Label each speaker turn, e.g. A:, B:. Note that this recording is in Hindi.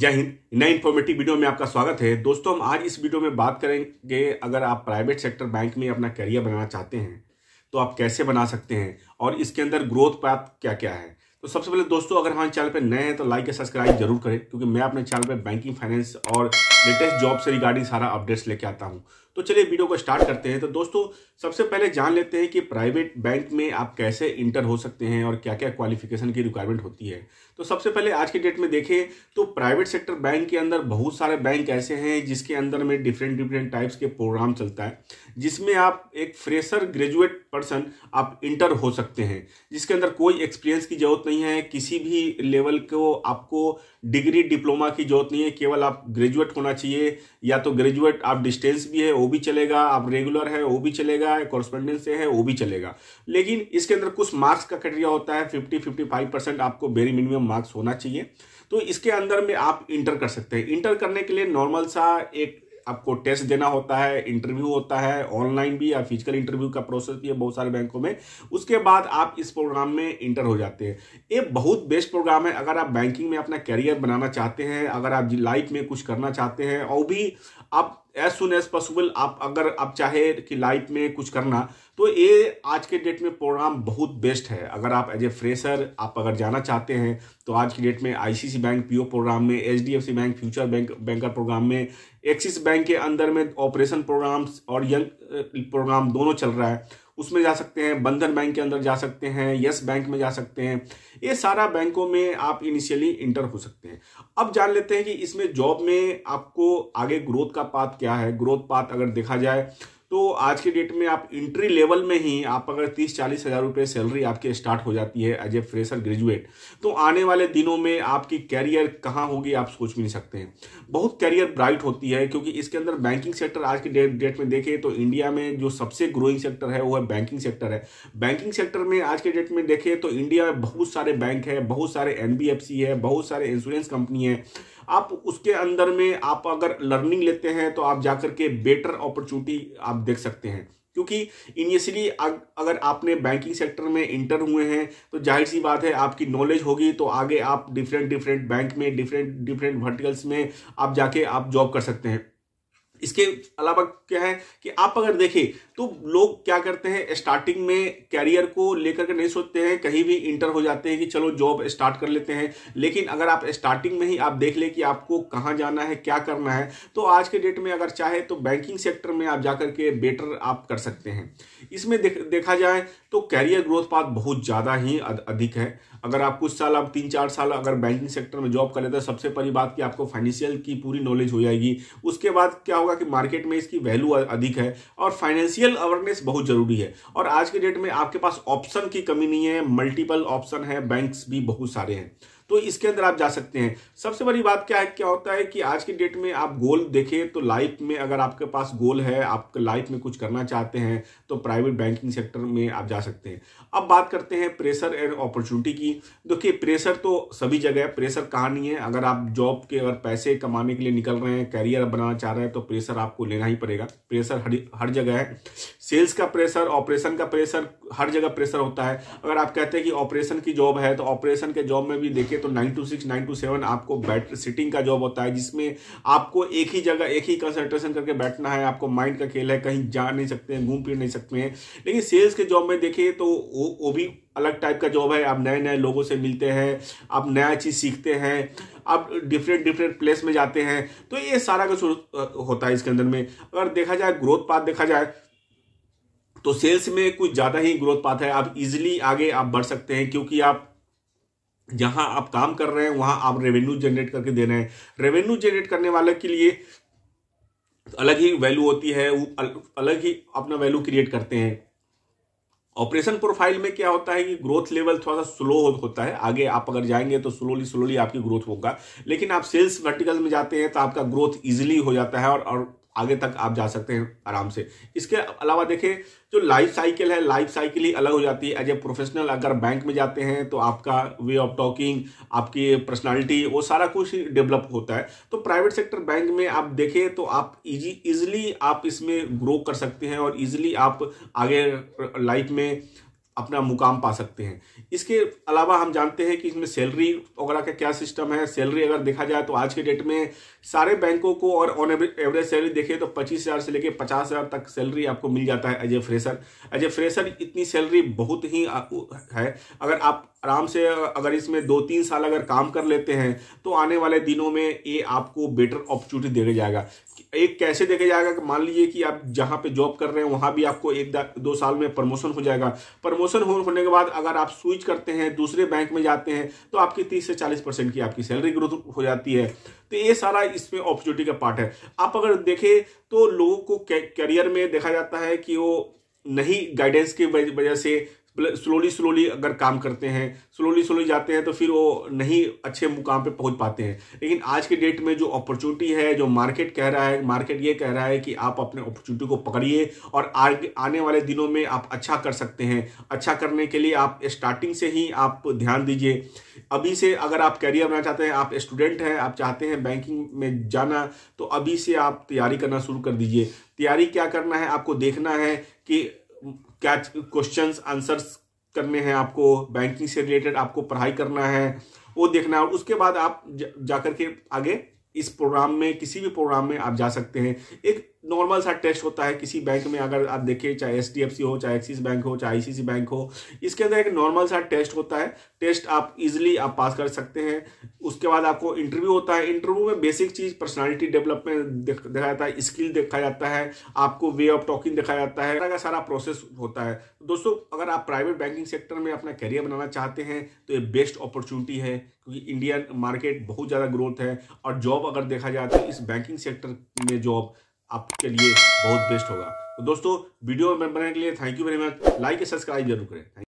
A: जय हिंद नई इन्फॉर्मेटिव वीडियो में आपका स्वागत है दोस्तों हम आज इस वीडियो में बात करेंगे अगर आप प्राइवेट सेक्टर बैंक में अपना करियर बनाना चाहते हैं तो आप कैसे बना सकते हैं और इसके अंदर ग्रोथ पाथ क्या क्या है तो सबसे पहले दोस्तों अगर हमारे चैनल पर नए हैं तो लाइक या सब्सक्राइब जरूर करें क्योंकि मैं अपने चैनल पर बैंकिंग फाइनेंस और लेटेस्ट जॉब से रिगार्डिंग सारा अपडेट्स लेके आता हूँ तो चलिए वीडियो को स्टार्ट करते हैं तो दोस्तों सबसे पहले जान लेते हैं कि प्राइवेट बैंक में आप कैसे इंटर हो सकते हैं और क्या क्या क्वालिफिकेशन की रिक्वायरमेंट होती है तो सबसे पहले आज के डेट में देखें तो प्राइवेट सेक्टर बैंक के अंदर बहुत सारे बैंक ऐसे हैं जिसके अंदर में डिफरेंट डिफरेंट टाइप्स के प्रोग्राम चलता है जिसमें आप एक फ्रेशर ग्रेजुएट पर्सन आप इंटर हो सकते हैं जिसके अंदर कोई एक्सपीरियंस की जरूरत नहीं है किसी भी लेवल को आपको डिग्री डिप्लोमा की जरूरत नहीं है केवल आप ग्रेजुएट होना चाहिए या तो ग्रेजुएट आप डिस्टेंस भी है वो भी चलेगा आप रेगुलर है वो भी चलेगा कॉरस्पेंडेंस से है वो भी चलेगा लेकिन इसके अंदर कुछ मार्क्स का क्राइटेरिया होता है फिफ्टी फिफ्टी फाइव परसेंट आपको वेरी मिनिमम मार्क्स होना चाहिए तो इसके अंदर में आप इंटर कर सकते हैं इंटर करने के लिए नॉर्मल सा एक आपको टेस्ट देना होता है इंटरव्यू होता है ऑनलाइन भी या फिजिकल इंटरव्यू का प्रोसेस भी है बहुत सारे बैंकों में उसके बाद आप इस प्रोग्राम में इंटर हो जाते हैं ये बहुत बेस्ट प्रोग्राम है अगर आप बैंकिंग में अपना कैरियर बनाना चाहते हैं अगर आप लाइफ में कुछ करना चाहते हैं और भी आप एज सुन एज पॉसिबल आप अगर आप चाहे कि लाइफ में कुछ करना तो ये आज के डेट में प्रोग्राम बहुत बेस्ट है अगर आप एज ए फ्रेशर आप अगर जाना चाहते हैं तो आज की डेट में आईसीसी बैंक पीओ प्रोग्राम में HDFC bank future bank banker program में एक्सिस बैंक के अंदर में ऑपरेशन प्रोग्राम्स और यंग प्रोग्राम eh, दोनों चल रहा है उसमें जा सकते हैं बंधन बैंक के अंदर जा सकते हैं यस बैंक में जा सकते हैं ये सारा बैंकों में आप इनिशियली इंटर हो सकते हैं अब जान लेते हैं कि इसमें जॉब में आपको आगे ग्रोथ का पाथ क्या है ग्रोथ पाथ अगर देखा जाए तो आज के डेट में आप इंट्री लेवल में ही आप अगर तीस चालीस हजार रुपये सैलरी आपके स्टार्ट हो जाती है एज ए फ्रेशर ग्रेजुएट तो आने वाले दिनों में आपकी कैरियर कहाँ होगी आप सोच भी नहीं सकते हैं बहुत कैरियर ब्राइट होती है क्योंकि इसके अंदर बैंकिंग सेक्टर आज के डेट डेट में देखें तो इंडिया में जो सबसे ग्रोइंग सेक्टर है वो है बैंकिंग सेक्टर है बैंकिंग सेक्टर में आज के डेट में देखें तो इंडिया में बहुत सारे बैंक है बहुत सारे एन है बहुत सारे इंश्योरेंस कंपनी है आप उसके अंदर में आप अगर लर्निंग लेते हैं तो आप जाकर के बेटर अपॉर्चुनिटी आप देख सकते हैं क्योंकि इनिशियली अगर आपने बैंकिंग सेक्टर में इंटर हुए हैं तो जाहिर सी बात है आपकी नॉलेज होगी तो आगे आप डिफरेंट डिफरेंट बैंक में डिफरेंट डिफरेंट वर्टिकल्स में आप जाके आप जॉब कर सकते हैं इसके अलावा क्या है कि आप अगर देखें तो लोग क्या करते हैं स्टार्टिंग में कैरियर को लेकर के नहीं सोचते हैं कहीं भी इंटर हो जाते हैं कि चलो जॉब स्टार्ट कर लेते हैं लेकिन अगर आप स्टार्टिंग में ही आप देख ले कि आपको कहाँ जाना है क्या करना है तो आज के डेट में अगर चाहे तो बैंकिंग सेक्टर में आप जाकर के बेटर आप कर सकते हैं इसमें देख, देखा जाए तो कैरियर ग्रोथ पाथ बहुत ज़्यादा ही अधिक है अगर आप कुछ साल आप तीन चार साल अगर बैंकिंग सेक्टर में जॉब कर लेते हैं सबसे पहली बात कि आपको फाइनेंशियल की पूरी नॉलेज हो जाएगी उसके बाद क्या होगा कि मार्केट में इसकी वैल्यू अधिक है और फाइनेंशियल अवेयरनेस बहुत जरूरी है और आज के डेट में आपके पास ऑप्शन की कमी नहीं है मल्टीपल ऑप्शन है बैंक्स भी बहुत सारे हैं तो इसके अंदर आप जा सकते हैं सबसे बड़ी बात क्या है क्या होता है कि आज की डेट में आप गोल देखें तो लाइफ में अगर आपके पास गोल है आप लाइफ में कुछ करना चाहते हैं तो प्राइवेट बैंकिंग सेक्टर में आप जा सकते हैं अब बात करते हैं प्रेशर एंड अपॉर्चुनिटी की देखिए प्रेशर तो सभी जगह है प्रेशर कहाँ नहीं है अगर आप जॉब के अगर पैसे कमाने के लिए निकल रहे हैं कैरियर बनाना चाह रहे हैं तो प्रेशर आपको लेना ही पड़ेगा प्रेशर हर हर जगह है सेल्स का प्रेशर ऑपरेशन का प्रेशर हर जगह प्रेशर होता है अगर आप कहते हैं कि ऑपरेशन की जॉब है तो ऑपरेशन के जॉब में भी देखें के तो nine to six nine to seven आपको बैट सिटिंग का जॉब होता है जिसमें आपको एक ही जगह एक ही कंसल्ट्रेशन करके बैठना है आपको माइंड का खेल है कहीं जा नहीं सकते हैं घूम फिर नहीं सकते हैं लेकिन सेल्स के जॉब में देखिए तो वो, वो भी अलग टाइप का जॉब है आप नए नए लोगों से मिलते हैं आप नया चीज़ सीखते हैं आप डिफरेंट डिफरेंट प्लेस में जाते हैं तो ये सारा कुछ होता है इसके अंदर में अगर देखा जाए ग्रोथ पाथ देखा जाए तो सेल्स में कुछ ज़्यादा ही ग्रोथ पाथ है आप इजीली आगे आप बढ़ सकते हैं क्योंकि आप जहां आप काम कर रहे हैं वहां आप रेवेन्यू जनरेट करके दे रहे हैं रेवेन्यू जनरेट करने वाले के लिए अलग ही वैल्यू होती है अलग ही अपना वैल्यू क्रिएट करते हैं ऑपरेशन प्रोफाइल में क्या होता है कि ग्रोथ लेवल थोड़ा सा स्लो होता है आगे आप अगर जाएंगे तो स्लोली स्लोली आपकी ग्रोथ होगा लेकिन आप सेल्स वर्टिकल में जाते हैं तो आपका ग्रोथ इजिली हो जाता है और, और आगे तक आप जा सकते हैं आराम से इसके अलावा देखें जो लाइफ साइकिल है लाइफ साइकिल ही अलग हो जाती है एज ए प्रोफेशनल अगर बैंक में जाते हैं तो आपका वे ऑफ टॉकिंग आपकी पर्सनालिटी वो सारा कुछ डेवलप होता है तो प्राइवेट सेक्टर बैंक में आप देखें तो आप इजी इजिली आप इसमें ग्रो कर सकते हैं और इजिली आप आगे लाइफ में अपना मुकाम पा सकते हैं इसके अलावा हम जानते हैं कि इसमें सैलरी वगैरह का क्या सिस्टम है सैलरी अगर देखा जाए तो आज के डेट में सारे बैंकों को और ऑन एवरेज सैलरी देखें तो पच्चीस हज़ार से लेकर पचास हज़ार तक सैलरी आपको मिल जाता है as a fresher as a fresher इतनी सैलरी बहुत ही है अगर आप आराम से अगर इसमें दो तीन साल अगर काम कर लेते हैं तो आने वाले दिनों में ये आपको बेटर अपॉर्चुनिटी देखा जाएगा एक कैसे देखा जाएगा कि मान लीजिए कि आप जहाँ पे जॉब कर रहे हैं वहाँ भी आपको एक दो साल में प्रमोशन हो जाएगा प्रमोशन होने के बाद अगर आप स्विच करते हैं दूसरे बैंक में जाते हैं तो आपकी तीस से चालीस परसेंट की आपकी सैलरी ग्रोथ हो जाती है तो ये सारा इसमें अपॉर्चुनिटी का पार्ट है आप अगर देखें तो लोगों को करियर में देखा जाता है कि वो नहीं गाइडेंस की वजह से स्लोली स्लोली अगर काम करते हैं स्लोली स्लोली जाते हैं तो फिर वो नहीं अच्छे मुकाम पे पहुंच पाते हैं लेकिन आज के डेट में जो अपॉर्चुनिटी है जो मार्केट कह रहा है मार्केट ये कह रहा है कि आप अपने अपॉर्चुनिटी को पकड़िए और आगे आने वाले दिनों में आप अच्छा कर सकते हैं अच्छा करने के लिए आप स्टार्टिंग से ही आप ध्यान दीजिए अभी से अगर आप कैरियर बनाना चाहते हैं आप स्टूडेंट हैं आप चाहते हैं बैंकिंग में जाना तो अभी से आप तैयारी करना शुरू कर दीजिए तैयारी क्या करना है आपको देखना है कि क्या क्वेश्चन आंसर्स करने हैं आपको बैंकिंग से रिलेटेड आपको पढ़ाई करना है वो देखना है उसके बाद आप जाकर के आगे इस प्रोग्राम में किसी भी प्रोग्राम में आप जा सकते हैं एक नॉर्मल सा टेस्ट होता है किसी बैंक में अगर आप देखिए चाहे एच हो चाहे एक्सिस बैंक हो चाहे आई बैंक हो इसके अंदर एक नॉर्मल सा टेस्ट होता है टेस्ट आप इजिली आप पास कर सकते हैं उसके बाद आपको इंटरव्यू होता है इंटरव्यू में बेसिक चीज़ पर्सनैलिटी डेवलपमेंट देखा जाता है स्किल देखा जाता है आपको वे ऑफ टॉकिंग देखा जाता है का सारा प्रोसेस होता है तो दोस्तों अगर आप प्राइवेट बैंकिंग सेक्टर में अपना करियर बनाना चाहते हैं तो ये बेस्ट अपॉर्चुनिटी है क्योंकि इंडियन मार्केट बहुत ज़्यादा ग्रोथ है और जॉब अगर देखा जाए तो इस बैंकिंग सेक्टर में जॉब आपके लिए बहुत बेस्ट होगा तो दोस्तों वीडियो में बनाने के लिए thank you very much like subscribe जरूर करें